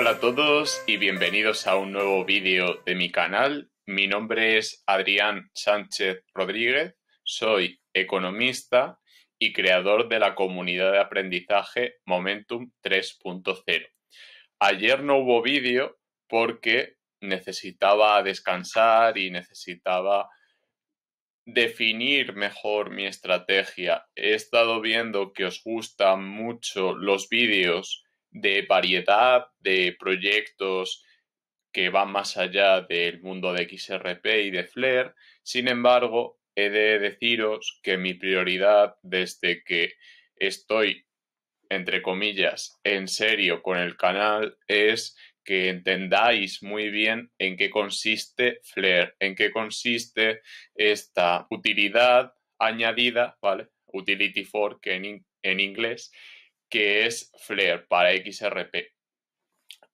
Hola a todos y bienvenidos a un nuevo vídeo de mi canal. Mi nombre es Adrián Sánchez Rodríguez, soy economista y creador de la comunidad de aprendizaje Momentum 3.0. Ayer no hubo vídeo porque necesitaba descansar y necesitaba definir mejor mi estrategia. He estado viendo que os gustan mucho los vídeos de variedad de proyectos que van más allá del mundo de XRP y de Flare. Sin embargo, he de deciros que mi prioridad desde que estoy, entre comillas, en serio con el canal es que entendáis muy bien en qué consiste Flare, en qué consiste esta utilidad añadida, ¿vale? Utility fork en, en inglés, que es Flare para XRP.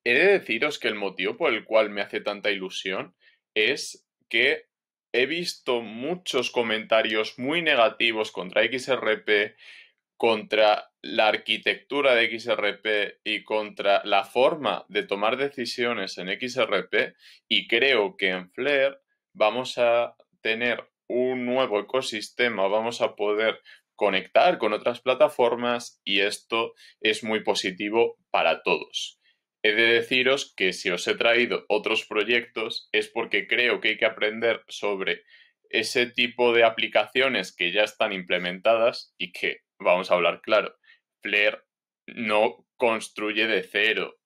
He de deciros que el motivo por el cual me hace tanta ilusión es que he visto muchos comentarios muy negativos contra XRP, contra la arquitectura de XRP y contra la forma de tomar decisiones en XRP y creo que en flair vamos a tener un nuevo ecosistema, vamos a poder conectar con otras plataformas y esto es muy positivo para todos. He de deciros que si os he traído otros proyectos es porque creo que hay que aprender sobre ese tipo de aplicaciones que ya están implementadas y que, vamos a hablar claro, Flair no construye de cero,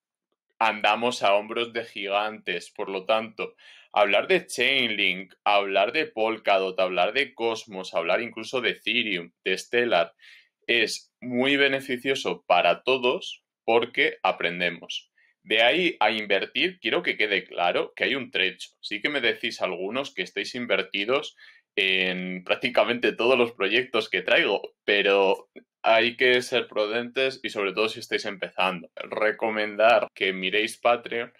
andamos a hombros de gigantes, por lo tanto, hablar de Chainlink, hablar de Polkadot, hablar de Cosmos, hablar incluso de Ethereum, de Stellar, es muy beneficioso para todos porque aprendemos. De ahí a invertir, quiero que quede claro que hay un trecho. Sí que me decís algunos que estáis invertidos en prácticamente todos los proyectos que traigo, pero hay que ser prudentes y sobre todo si estáis empezando. Recomendar que miréis Patreon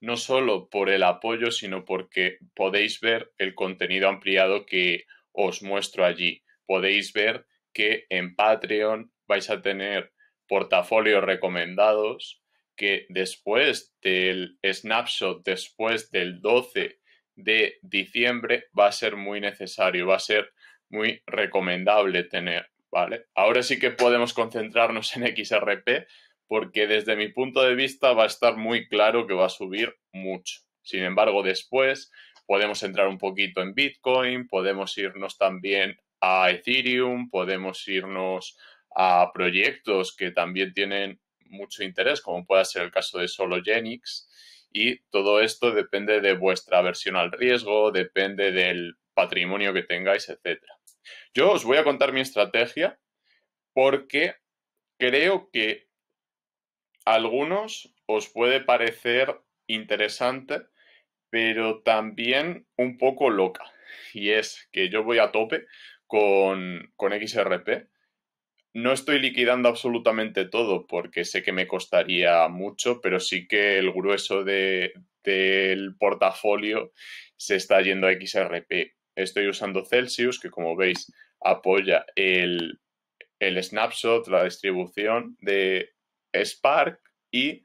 no solo por el apoyo, sino porque podéis ver el contenido ampliado que os muestro allí. Podéis ver que en Patreon vais a tener portafolios recomendados que después del snapshot, después del 12 de diciembre, va a ser muy necesario, va a ser muy recomendable tener, ¿vale? Ahora sí que podemos concentrarnos en XRP, porque desde mi punto de vista va a estar muy claro que va a subir mucho. Sin embargo, después podemos entrar un poquito en Bitcoin, podemos irnos también a Ethereum, podemos irnos a proyectos que también tienen mucho interés, como pueda ser el caso de Solo Genix. Y todo esto depende de vuestra versión al riesgo, depende del patrimonio que tengáis, etc. Yo os voy a contar mi estrategia porque creo que algunos os puede parecer interesante, pero también un poco loca. Y es que yo voy a tope con, XRP. No estoy liquidando absolutamente todo porque sé que me costaría mucho, pero sí que el grueso del portafolio se está yendo a XRP. Estoy usando Celsius, que como veis apoya el, el snapshot, la distribución de, Spark y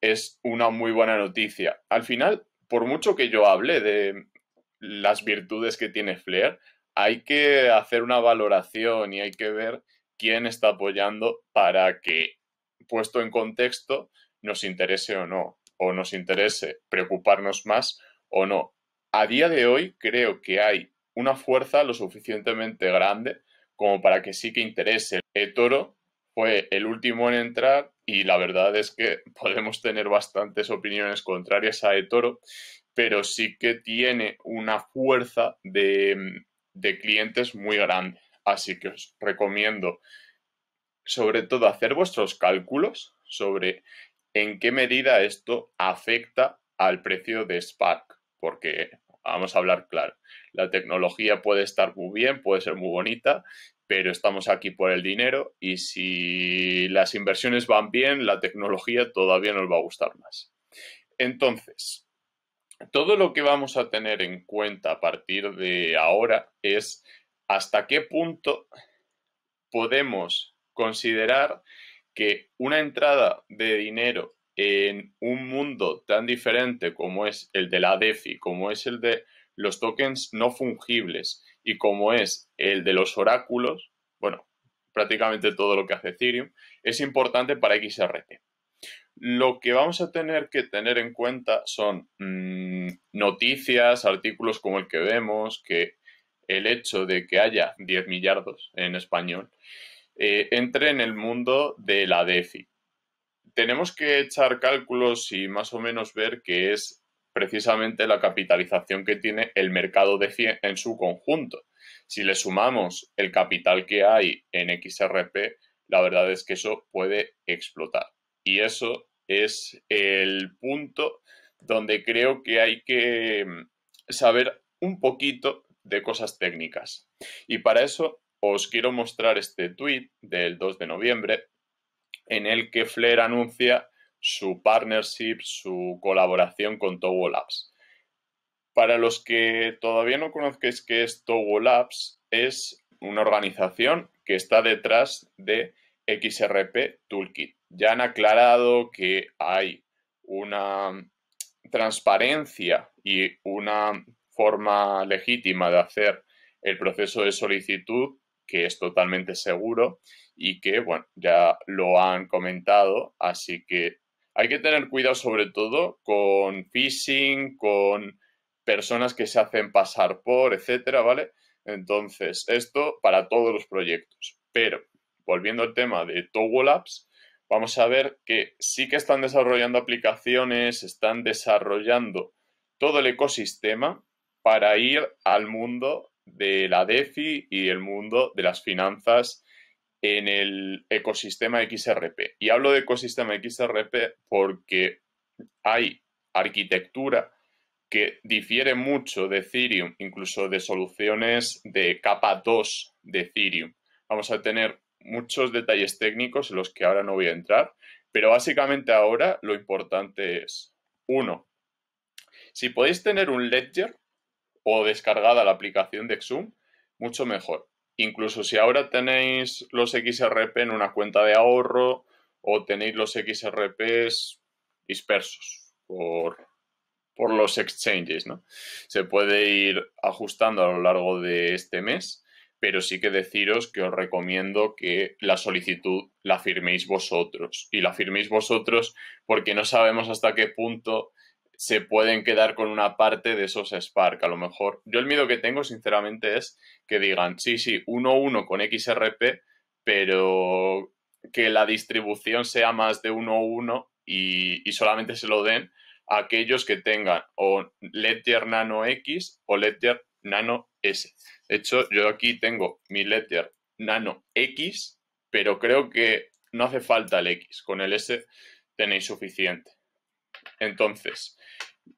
es una muy buena noticia. Al final, por mucho que yo hable de las virtudes que tiene Flair, hay que hacer una valoración y hay que ver quién está apoyando para que, puesto en contexto, nos interese o no, o nos interese preocuparnos más o no. A día de hoy creo que hay una fuerza lo suficientemente grande como para que sí que interese. El eh, toro fue el último en entrar y la verdad es que podemos tener bastantes opiniones contrarias a Etoro, pero sí que tiene una fuerza de, mm, de clientes muy grande. Así que os recomiendo sobre todo hacer vuestros cálculos sobre en qué medida esto afecta al precio de Spark, porque vamos a hablar claro, la tecnología puede estar muy bien, puede ser muy bonita, pero estamos aquí por el dinero y si las inversiones van bien, la tecnología todavía nos va a gustar más. Entonces, todo lo que vamos a tener en cuenta a partir de ahora es hasta qué punto podemos considerar que una entrada de dinero en un mundo tan diferente como es el de la DeFi, como es el de los tokens no fungibles, y como es el de los oráculos, bueno, prácticamente todo lo que hace Ethereum, es importante para XRT. Lo que vamos a tener que tener en cuenta son mm, noticias, artículos como el que vemos, que el hecho de que haya 10 millardos en español eh, entre en el mundo de la DeFi. Tenemos que echar cálculos y más o menos ver que es precisamente la capitalización que tiene el mercado de en su conjunto. Si le sumamos el capital que hay en XRP, la verdad es que eso puede explotar. Y eso es el punto donde creo que hay que mm, saber un poquito de cosas técnicas. Y para eso os quiero mostrar este tweet del 2 de noviembre en el que Flair anuncia su partnership, su colaboración con Togo Para los que todavía no conozcáis qué es Togo es una organización que está detrás de XRP Toolkit. Ya han aclarado que hay una transparencia y una forma legítima de hacer el proceso de solicitud que es totalmente seguro y que, bueno, ya lo han comentado, así que hay que tener cuidado sobre todo con phishing, con personas que se hacen pasar por, etcétera, ¿vale? Entonces, esto para todos los proyectos. Pero, volviendo al tema de Togolabs, vamos a ver que sí que están desarrollando aplicaciones, están desarrollando todo el ecosistema para ir al mundo de la DeFi y el mundo de las finanzas en el ecosistema XRP. Y hablo de ecosistema XRP porque hay arquitectura que difiere mucho de Ethereum, incluso de soluciones de capa 2 de Ethereum. Vamos a tener muchos detalles técnicos en los que ahora no voy a entrar, pero básicamente ahora lo importante es, uno, si podéis tener un ledger o descargada la aplicación de Xum, mucho mejor incluso si ahora tenéis los XRP en una cuenta de ahorro o tenéis los XRP dispersos por, por los exchanges, ¿no? Se puede ir ajustando a lo largo de este mes, pero sí que deciros que os recomiendo que la solicitud la firméis vosotros. Y la firméis vosotros porque no sabemos hasta qué punto se pueden quedar con una parte de esos Spark. A lo mejor, yo el miedo que tengo, sinceramente, es que digan, sí, sí, 1-1 con XRP, pero que la distribución sea más de 1-1 y, solamente se lo den a aquellos que tengan o letter Nano X o letter Nano S. De hecho, yo aquí tengo mi letter Nano X, pero creo que no hace falta el X. Con el S tenéis suficiente. Entonces,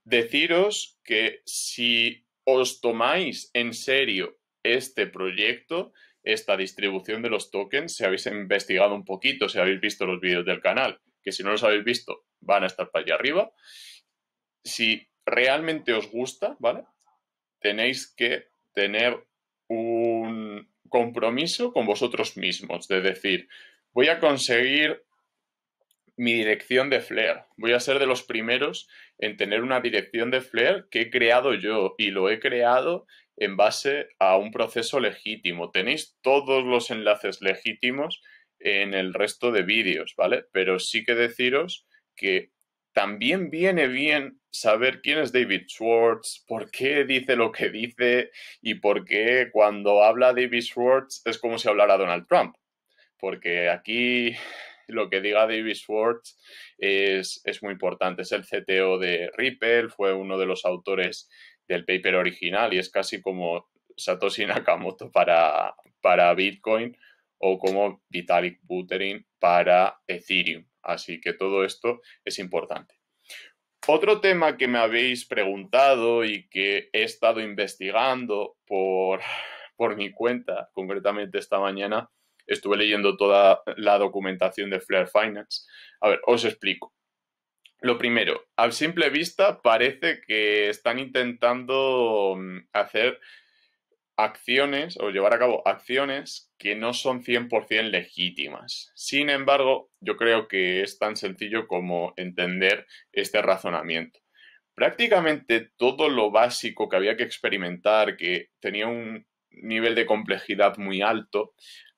deciros que si os tomáis en serio este proyecto, esta distribución de los tokens, si habéis investigado un poquito, si habéis visto los vídeos del canal, que si no los habéis visto, van a estar para allá arriba. Si realmente os gusta, ¿vale? Tenéis que tener un compromiso con vosotros mismos, de decir, voy a conseguir mi dirección de Flair. Voy a ser de los primeros en tener una dirección de Flair que he creado yo y lo he creado en base a un proceso legítimo. Tenéis todos los enlaces legítimos en el resto de vídeos, ¿vale? Pero sí que deciros que también viene bien saber quién es David Schwartz, por qué dice lo que dice y por qué cuando habla David Schwartz es como si hablara Donald Trump. Porque aquí lo que diga David Schwartz es, muy importante. Es el CTO de Ripple, fue uno de los autores del paper original y es casi como Satoshi Nakamoto para, Bitcoin o como Vitalik Buterin para Ethereum. Así que todo esto es importante. Otro tema que me habéis preguntado y que he estado investigando por mi cuenta, concretamente esta mañana, estuve leyendo toda la documentación de Flare Finance. A ver, os explico. Lo primero, a simple vista parece que están intentando mm, hacer acciones o llevar a cabo acciones que no son 100% legítimas. Sin embargo, yo creo que es tan sencillo como entender este razonamiento. Prácticamente todo lo básico que había que experimentar, que tenía un nivel de complejidad muy alto,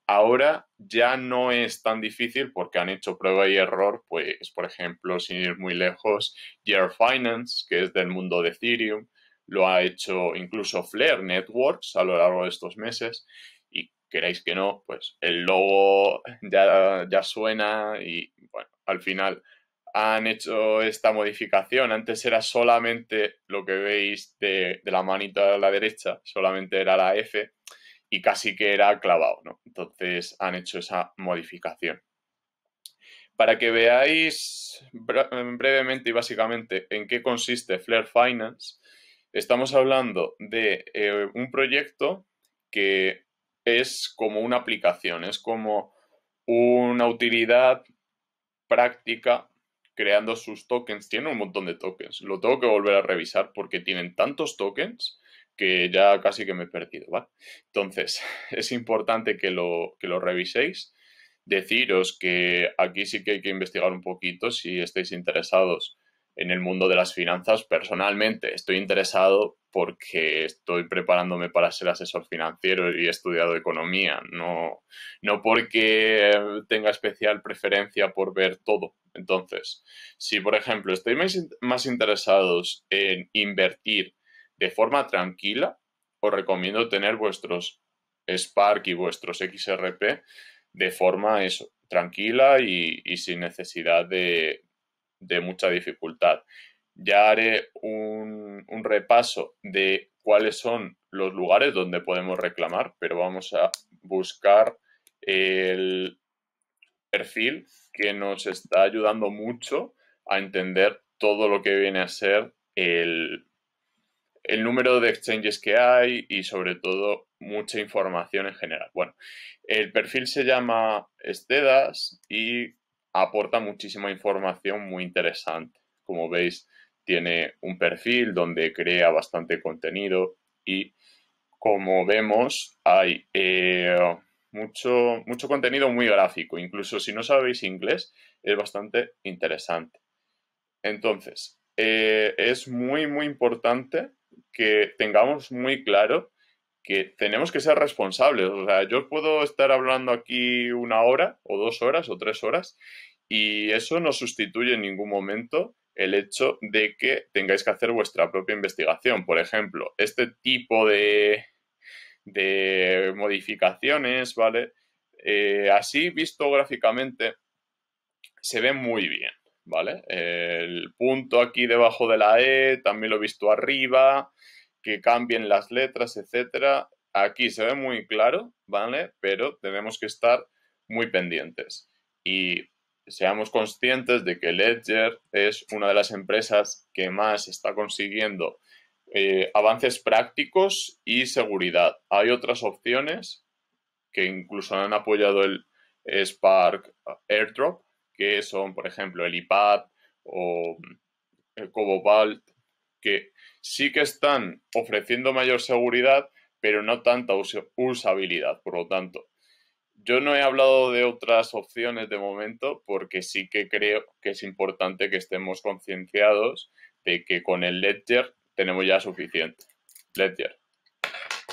Ahora ya no es tan difícil porque han hecho prueba y error, pues por ejemplo, sin ir muy lejos, Year Finance, que es del mundo de Ethereum, lo ha hecho incluso Flare Networks a lo largo de estos meses y queréis que no, pues el logo ya, ya suena y bueno, al final han hecho esta modificación. Antes era solamente lo que veis de, de la manita a la derecha, solamente era la F y casi que era clavado, ¿no? Entonces han hecho esa modificación. Para que veáis brevemente y básicamente en qué consiste Flare Finance, estamos hablando de eh, un proyecto que es como una aplicación, es como una utilidad práctica creando sus tokens. Tiene un montón de tokens. Lo tengo que volver a revisar porque tienen tantos tokens que ya casi que me he perdido, Entonces, es importante que lo, lo reviséis. Deciros que aquí sí que hay que investigar un poquito si estáis interesados en el mundo de las finanzas. Personalmente estoy interesado porque estoy preparándome para ser asesor financiero y he estudiado economía, no, no porque eh, tenga especial preferencia por ver todo. Entonces, si por ejemplo estáis más interesados en invertir de forma tranquila, os recomiendo tener vuestros Spark y vuestros XRP de forma tranquila y, sin necesidad de, mucha dificultad. Ya haré un, un, repaso de cuáles son los lugares donde podemos reclamar, pero vamos a buscar el perfil que nos está ayudando mucho a entender todo lo que viene a ser el, el número de exchanges que hay y sobre todo mucha información en general. Bueno, el perfil se llama Estedas y aporta muchísima información muy interesante. Como veis, tiene un perfil donde crea bastante contenido y como vemos hay eh, mucho, mucho contenido muy gráfico. Incluso si no sabéis inglés, es bastante interesante. Entonces, eh, es muy, muy importante que tengamos muy claro que tenemos que ser responsables. O sea, yo puedo estar hablando aquí una hora o dos horas o tres horas y eso no sustituye en ningún momento el hecho de que tengáis que hacer vuestra propia investigación. Por ejemplo, este tipo de, de modificaciones, ¿vale? Eh, así visto gráficamente, se ve muy bien, ¿vale? El punto aquí debajo de la E, también lo he visto arriba, que cambien las letras, etcétera. Aquí se ve muy claro, ¿vale? Pero tenemos que estar muy pendientes y seamos conscientes de que Ledger es una de las empresas que más está consiguiendo eh, avances prácticos y seguridad. Hay otras opciones que incluso han apoyado el Spark Airdrop, que son, por ejemplo, el IPAD o el eh, CoboBalt, que sí que están ofreciendo mayor seguridad, pero no tanta usabilidad. Por lo tanto, yo no he hablado de otras opciones de momento porque sí que creo que es importante que estemos concienciados de que con el Ledger tenemos ya suficiente. Ledger.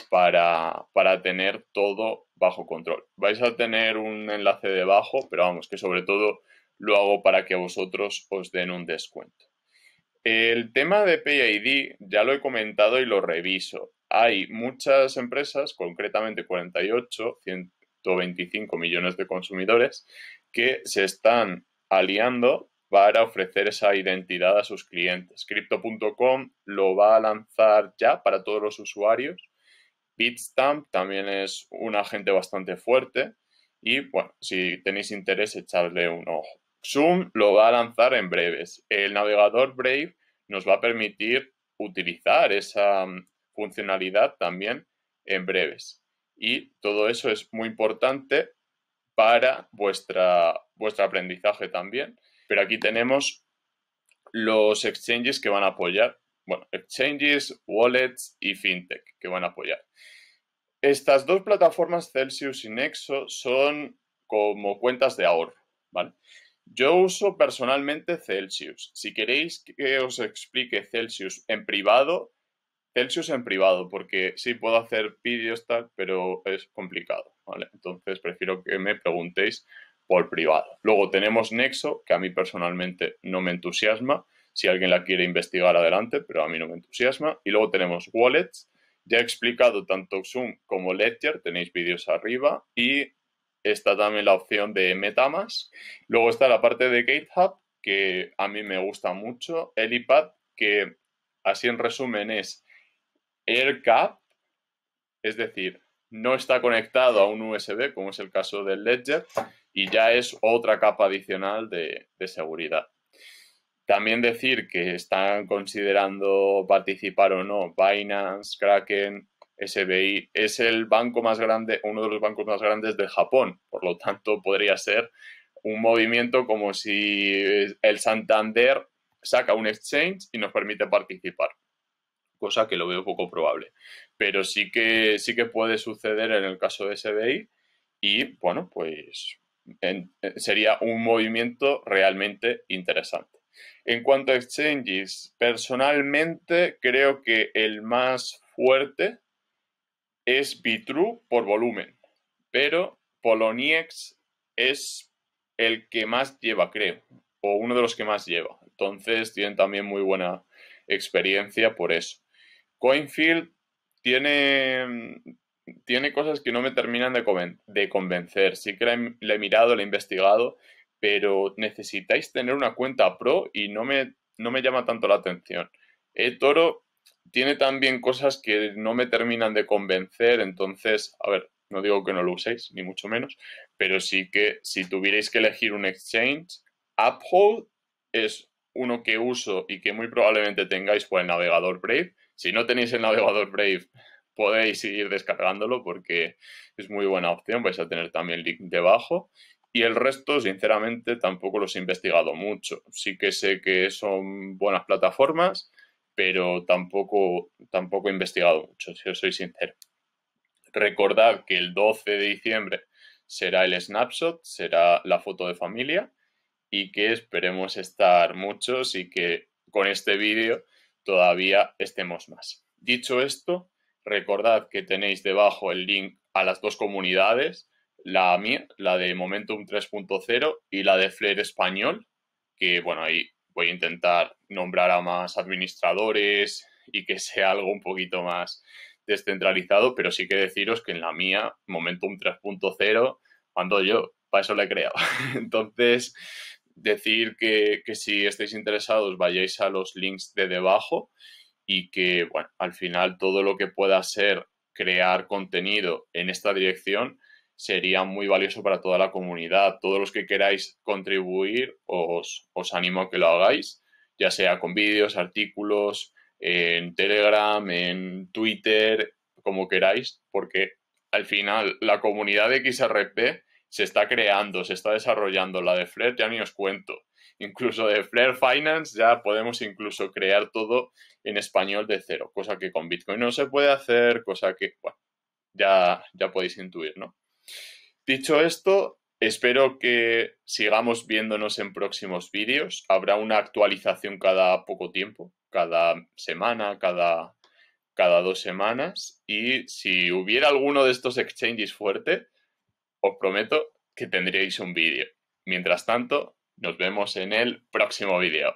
Para, para, tener todo bajo control. Vais a tener un enlace debajo, pero vamos, que sobre todo lo hago para que vosotros os den un descuento. El tema de PID ya lo he comentado y lo reviso. Hay muchas empresas, concretamente 48, 125 millones de consumidores, que se están aliando para ofrecer esa identidad a sus clientes. Crypto.com lo va a lanzar ya para todos los usuarios. Bitstamp también es un agente bastante fuerte. Y bueno, si tenéis interés, echadle un ojo. Zoom lo va a lanzar en breves. El navegador Brave nos va a permitir utilizar esa mm, funcionalidad también en breves. Y todo eso es muy importante para vuestra, vuestro aprendizaje también. Pero aquí tenemos los exchanges que van a apoyar. Bueno, exchanges, wallets y fintech que van a apoyar. Estas dos plataformas, Celsius y Nexo, son como cuentas de ahorro, ¿vale? Yo uso personalmente Celsius. Si queréis que os explique Celsius en privado, Celsius en privado, porque sí puedo hacer vídeos tal, pero es complicado, ¿vale? Entonces prefiero que me preguntéis por privado. Luego tenemos Nexo, que a mí personalmente no me entusiasma. Si alguien la quiere investigar adelante, pero a mí no me entusiasma. Y luego tenemos Wallets. Ya he explicado tanto Zoom como Ledger, tenéis vídeos arriba. Y Está también la opción de MetaMask. Luego está la parte de GitHub, que a mí me gusta mucho. El iPad, que así en resumen es AirCap, es decir, no está conectado a un USB, como es el caso del Ledger, y ya es otra capa adicional de seguridad. También decir que están considerando participar o no Binance, Kraken, SBI es el banco más grande, uno de los bancos más grandes de Japón, por lo tanto podría ser un movimiento como si el Santander saca un exchange y nos permite participar, cosa que lo veo poco probable, pero sí que sí que puede suceder en el caso de SBI y bueno, pues eh, sería un movimiento realmente interesante. En cuanto a exchanges, personalmente creo que el más fuerte es Vitru por volumen, pero Poloniex es el que más lleva, creo, o uno de los que más lleva. Entonces tienen también muy buena experiencia por eso. Coinfield tiene, tiene cosas que no me terminan de, convencer. Sí que le he, mirado, le he investigado, pero necesitáis tener una cuenta pro y no me, no me llama tanto la atención. E Toro tiene también cosas que no me terminan de convencer, entonces, a ver, no digo que no lo uséis, ni mucho menos, pero sí que si tuvierais que elegir un exchange, Uphold es uno que uso y que muy probablemente tengáis por el navegador Brave. Si no tenéis el navegador Brave, podéis seguir descargándolo porque es muy buena opción. Vais a tener también el link debajo. Y el resto, sinceramente, tampoco los he investigado mucho. Sí que sé que son buenas plataformas pero tampoco, tampoco he investigado mucho, si os soy sincero. Recordad que el 12 de diciembre será el snapshot, será la foto de familia y que esperemos estar muchos y que con este vídeo todavía estemos más. Dicho esto, recordad que tenéis debajo el link a las dos comunidades, la mía, la de Momentum 3.0 y la de Flair Español, que bueno, ahí voy a intentar nombrar a más administradores y que sea algo un poquito más descentralizado, pero sí que deciros que en la mía, Momentum 3.0, cuando yo, para eso la he creado. Entonces, decir que, que, si estáis interesados vayáis a los links de debajo y que, bueno, al final todo lo que pueda ser crear contenido en esta dirección sería muy valioso para toda la comunidad. Todos los que queráis contribuir, os, animo a que lo hagáis, ya sea con vídeos, artículos, en Telegram, en Twitter, como queráis, porque al final la comunidad de XRP se está creando, se está desarrollando. La de Flair ya ni os cuento. Incluso de Flair Finance ya podemos incluso crear todo en español de cero, cosa que con Bitcoin no se puede hacer, cosa que, bueno, ya, ya podéis intuir, ¿no? Dicho esto, espero que sigamos viéndonos en próximos vídeos. Habrá una actualización cada poco tiempo, cada semana, cada, cada dos semanas. Y si hubiera alguno de estos exchanges fuerte, os prometo que tendríais un vídeo. Mientras tanto, nos vemos en el próximo vídeo.